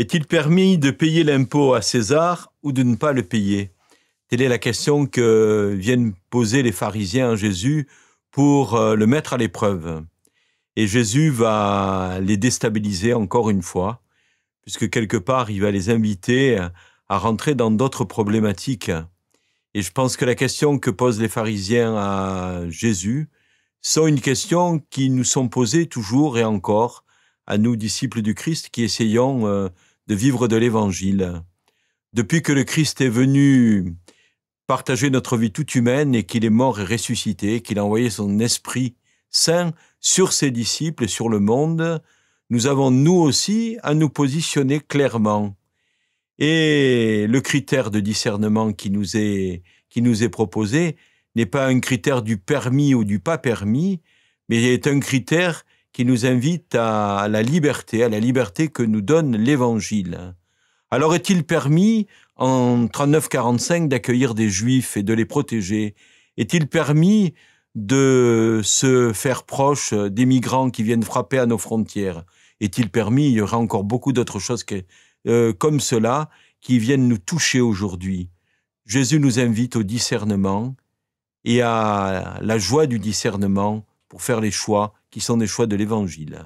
Est-il permis de payer l'impôt à César ou de ne pas le payer Telle est la question que viennent poser les pharisiens à Jésus pour euh, le mettre à l'épreuve. Et Jésus va les déstabiliser encore une fois, puisque quelque part, il va les inviter à rentrer dans d'autres problématiques. Et je pense que la question que posent les pharisiens à Jésus sont une question qui nous sont posées toujours et encore à nous, disciples du Christ, qui essayons euh, de vivre de l'Évangile. Depuis que le Christ est venu partager notre vie toute humaine et qu'il est mort et ressuscité, qu'il a envoyé son Esprit Saint sur ses disciples et sur le monde, nous avons nous aussi à nous positionner clairement. Et le critère de discernement qui nous est, qui nous est proposé n'est pas un critère du permis ou du pas permis, mais est un critère qui nous invite à la liberté, à la liberté que nous donne l'Évangile. Alors est-il permis, en 39-45, d'accueillir des Juifs et de les protéger Est-il permis de se faire proche des migrants qui viennent frapper à nos frontières Est-il permis Il y aura encore beaucoup d'autres choses que, euh, comme cela qui viennent nous toucher aujourd'hui. Jésus nous invite au discernement et à la joie du discernement pour faire les choix qui sont des choix de l'Évangile.